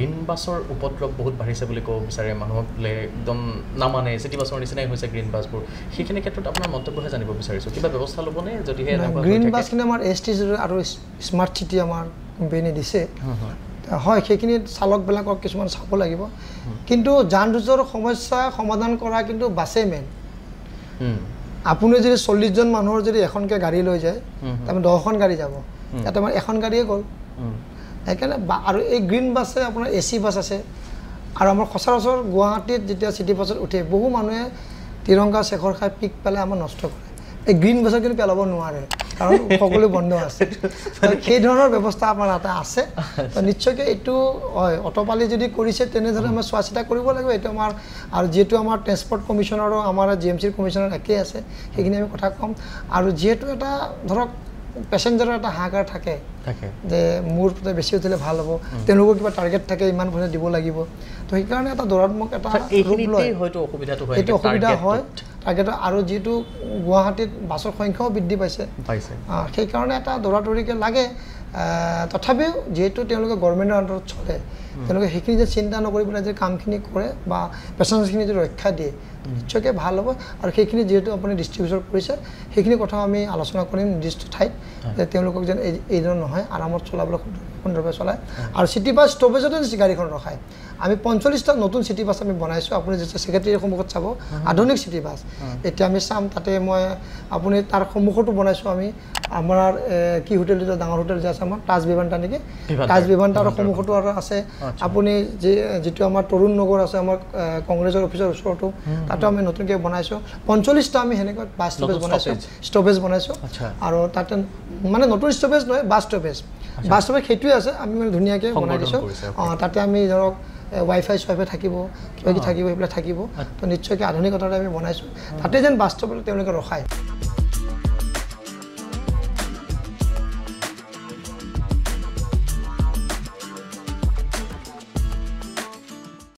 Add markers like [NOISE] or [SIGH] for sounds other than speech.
green বাছৰ উপদ্ৰৱ বহুত বাঢ়িছে বুলি ক'ব বিচাৰে মানুহকলে একদম নামানে চিটি বাছৰ নিচিনাই হৈছে গ্ৰীণ বাছবোৰ সেইখিনি ক্ষেত্ৰত আপোনাৰ মন্তব্যহে জানিব বিচাৰিছোঁ কিবা ব্যৱস্থা ল'বনে যদিহে গ্ৰীণ বাছ কিন্তু আমাৰ এছ টি আৰু স্মাৰ্ট চিটি আমাৰ কোম্পেনীয়ে দিছে হয় সেইখিনি চালকবিলাকক কিছুমান চাব লাগিব কিন্তু যান যুঁজৰ সমস্যা সমাধান কৰা কিন্তু বাছেই মেইন আপুনি যদি চল্লিছজন মানুহৰ যদি এখনকৈ গাড়ী লৈ যায় তাৰমানে দহখন গাড়ী যাব ইয়াত আমাৰ এখন গাড়ীয়ে গ'ল সেইকাৰণে আৰু এই গ্ৰীণ বাছে আপোনাৰ এ চি বাছ আছে আৰু আমাৰ সচৰাচৰ গুৱাহাটীত যেতিয়া চিটি বাছত উঠে বহু মানুহে তিৰংগা চেখৰ খাই পিক পেলাই আমাৰ নষ্ট কৰে এই গ্ৰীণ বাছত কিন্তু পেলাব নোৱাৰে কাৰণ সকলো বন্ধ আছে [LAUGHS] সেই ধৰণৰ ব্যৱস্থা আমাৰ তাতে আছে নিশ্চয়কৈ এইটো হয় অটপালি যদি কৰিছে তেনেধৰণে আমাৰ চোৱা চিতা কৰিব লাগিব এইটো আমাৰ আৰু যিহেতু আমাৰ ট্ৰেন্সপৰ্ট কমিশ্যনাৰো আমাৰ জি এম চিৰ কমিশ্যনৰ একেই আছে সেইখিনি আমি কথা ক'ম আৰু যিহেতু এটা ধৰক পেচেঞ্জাৰৰ এটা হাহাকাৰ থাকে যে মোৰ তাতে বেছি উঠিলে ভাল হ'ব তেওঁলোকৰ কিবা টাৰ্গেট থাকে ইমান পইচা দিব লাগিব ত' সেইকাৰণে এটা দৌৰাত্মক এটা এইটো অসুবিধা হয় টাৰ্গেটৰ আৰু যিটো গুৱাহাটীত বাছৰ সংখ্যাও বৃদ্ধি পাইছে পাইছে সেইকাৰণে এটা দৌৰা দৌৰিকৈ লাগে তথাপিও যিহেতু তেওঁলোকে গভৰ্মেণ্টৰ আণ্ডাৰত চলে তেওঁলোকে সেইখিনি যদি চিন্তা নকৰি পেলাই যদি কামখিনি কৰে বা পেচেণ্টছখিনি যদি ৰক্ষা দিয়ে নিশ্চয়কৈ ভাল হ'ব আৰু সেইখিনি যিহেতু আপুনি ডিষ্ট্ৰিবিউচন কৰিছে সেইখিনি কথাও আমি আলোচনা কৰিম নিৰ্দিষ্ট ঠাইত যে তেওঁলোকক যেন এইজন নহয় আৰামত চলাবলৈ সুন্দৰভাৱে চলায় আৰু চিটি বাছ ষ্ট'পেজতে গাড়ীখন ৰখায় আমি পঞ্চল্লিছটা নতুন চিটি বাছ আমি বনাইছোঁ আপুনি যেতিয়া ছেক্ৰেটেৰীৰ সন্মুখত চাব আধুনিক চিটি বাছ এতিয়া আমি চাম তাতে মই আপুনি তাৰ সন্মুখতো বনাইছোঁ আমি আমাৰ কি হোটেল দুটা ডাঙৰ হোটেল যে আছে আমাৰ তাজ বিভান্তা নেকি তাজ বিভান্তাৰ সন্মুখতো আৰু আছে আপুনি যি যিটো আমাৰ তৰুণ নগৰ আছে আমাৰ কংগ্ৰেছৰ অফিচৰ ওচৰতো তাতো আমি নতুনকৈ বনাইছোঁ পঞ্চল্লিছটা আমি সেনেকৈ বাছ ষ্টপেজ বনাইছোঁ ষ্টপেজ বনাইছোঁ আৰু তাতে মানে নতুন ষ্টপেজ নহয় বাছ ষ্টপেজ বাছ ষ্টপেজ সেইটোৱে আছে আমি মানে ধুনীয়াকৈ বনাই দিছোঁ অঁ তাতে আমি ধৰক ৱাইফাই চোৱাইফাই থাকিব কিবা কিবি থাকিব সেইবিলাক থাকিব ত' নিশ্চয়কৈ আধুনিকতাৰে আমি বনাইছোঁ তাতে যেন বাস্তৱ তেওঁলোকে ৰখায়